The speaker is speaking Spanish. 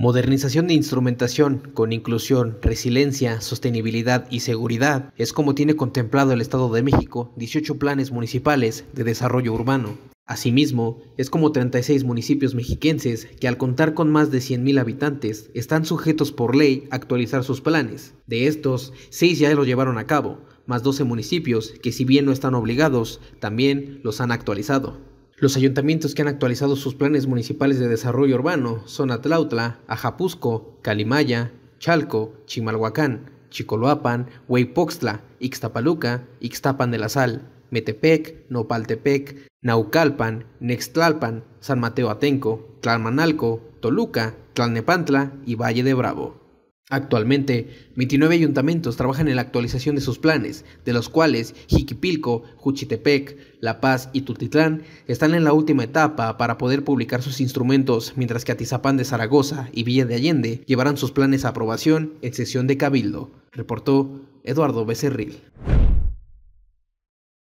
Modernización de instrumentación con inclusión, resiliencia, sostenibilidad y seguridad es como tiene contemplado el Estado de México 18 planes municipales de desarrollo urbano. Asimismo, es como 36 municipios mexiquenses que al contar con más de 100.000 habitantes están sujetos por ley a actualizar sus planes. De estos, 6 ya lo llevaron a cabo, más 12 municipios que si bien no están obligados, también los han actualizado. Los ayuntamientos que han actualizado sus planes municipales de desarrollo urbano son Atlautla, Ajapuzco, Calimaya, Chalco, Chimalhuacán, Chicoloapan, Hueypoxtla, Ixtapaluca, Ixtapan de la Sal, Metepec, Nopaltepec, Naucalpan, Nextlalpan, San Mateo Atenco, Tlalmanalco, Toluca, Tlalnepantla y Valle de Bravo. Actualmente, 29 ayuntamientos trabajan en la actualización de sus planes, de los cuales Jiquipilco, Juchitepec, La Paz y Tultitlán están en la última etapa para poder publicar sus instrumentos, mientras que Atizapán de Zaragoza y Villa de Allende llevarán sus planes a aprobación en sesión de cabildo, reportó Eduardo Becerril.